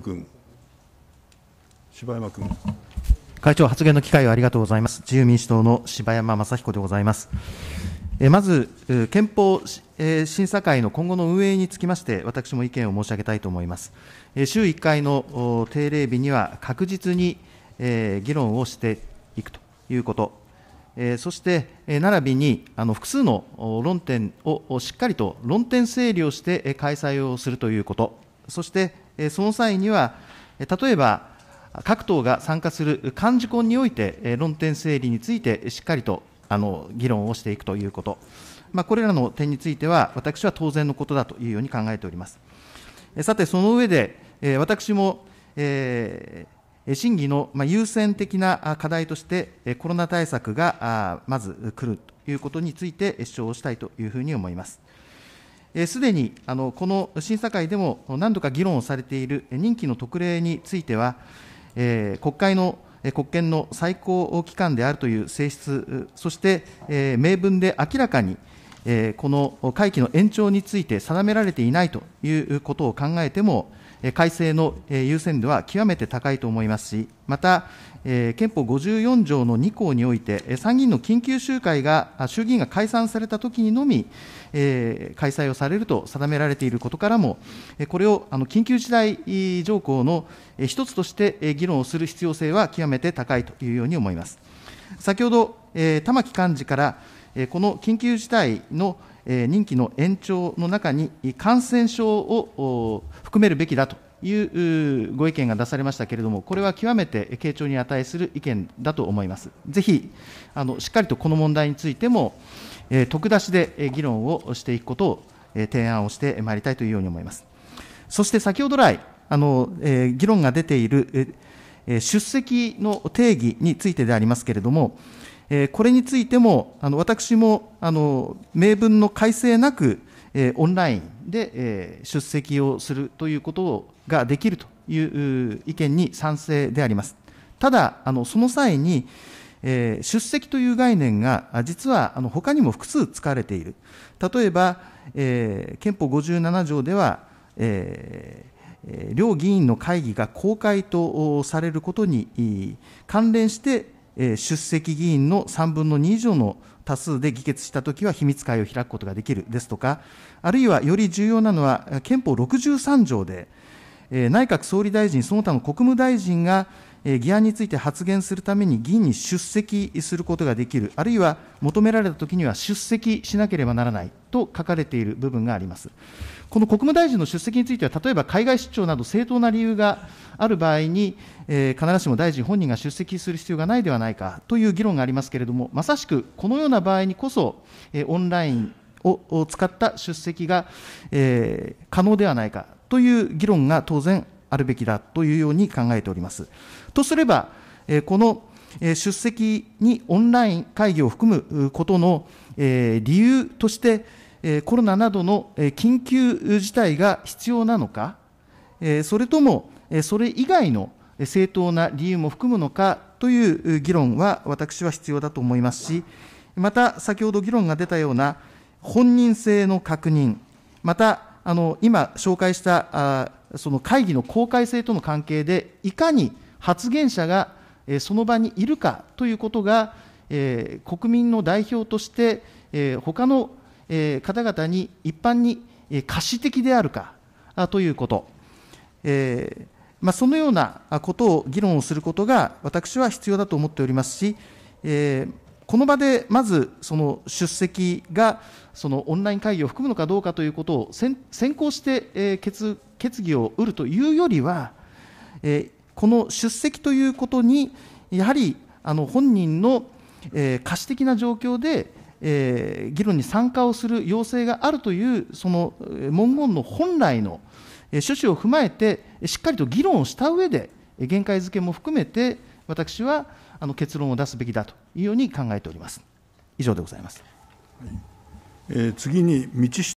君、柴山君。会長、発言の機会をありがとうございます。自由民主党の柴山雅彦でございます。えまず、憲法審査会の今後の運営につきまして、私も意見を申し上げたいと思います。週1回の定例日には、確実に議論をしていくということ、そして、並びに複数の論点をしっかりと論点整理をして開催をするということ、そして、その際には、例えば各党が参加する幹事懇において、論点整理についてしっかりとあの議論をしていくということ、まあ、これらの点については、私は当然のことだというように考えております。さて、その上で、私も、えー審議の優先的な課題として、コロナ対策がまず来るということについて、主張をしたいというふうに思います。すでにあのこの審査会でも何度か議論をされている任期の特例については、えー、国会の国権の最高機関であるという性質、そして、えー、明文で明らかに、えー、この会期の延長について定められていないということを考えても、改正の優先度は極めて高いと思いますし、また、憲法54条の2項において、参議院の緊急集会が、衆議院が解散されたときにのみ、開催をされると定められていることからも、これを緊急事態条項の一つとして議論をする必要性は極めて高いというように思います。先ほど、玉城幹事から、この緊急事態の任期の延長の中に感染症を含めるべきだというご意見が出されましたけれども、これは極めて傾聴に値する意見だと思います。ぜひ、あのしっかりとこの問題についても、え出しで議論をしていくことを、え提案をしてまいりたいというように思います。そして先ほど来、あのえー、議論が出ている、えー、出席の定義についてでありますけれども、えこれについても、あの私もあの明文の改正なく、えオンラインで、え出席をするということができるという意見に賛成であります。ただ、あのその際に、え出席という概念が、実はあの他にも複数使われている。例えば、え憲法57条では、え両議員の会議が公開とされることに関連して、出席議員の3分の2以上の多数で議決したときは秘密会を開くことができるですとか、あるいはより重要なのは、憲法63条で、内閣総理大臣、その他の国務大臣が議案について発言するために議員に出席することができる、あるいは求められたときには出席しなければならないと書かれている部分があります。この国務大臣の出席については、例えば海外出張など正当な理由がある場合に、えー、必ずしも大臣本人が出席する必要がないではないかという議論がありますけれども、まさしくこのような場合にこそ、えー、オンラインを使った出席が、えー、可能ではないかという議論が当然あるべきだというように考えております。とすれば、この出席にオンライン会議を含むことの理由として、コロナなどの緊急事態が必要なのか、それともそれ以外の正当な理由も含むのかという議論は私は必要だと思いますし、また先ほど議論が出たような本人性の確認、またあの今紹介したその会議の公開性との関係で、いかに発言者がその場にいるかということが、国民の代表として、他の方々に一般に可視的であるかということ、まあ、そのようなことを議論をすることが、私は必要だと思っておりますし、えーこの場でまずその出席がそのオンライン会議を含むのかどうかということを先行して、えー、決決議を得るというよりは、えー、この出席ということに、やはりあの本人の、えー、可視的な状況で、えー、議論に参加をする要請があるという、その文言の本来の趣旨を踏まえて、しっかりと議論をした上で、限界づけも含めて、私はあの結論を出すべきだというように考えております。以上でございます。はい、えー、次に道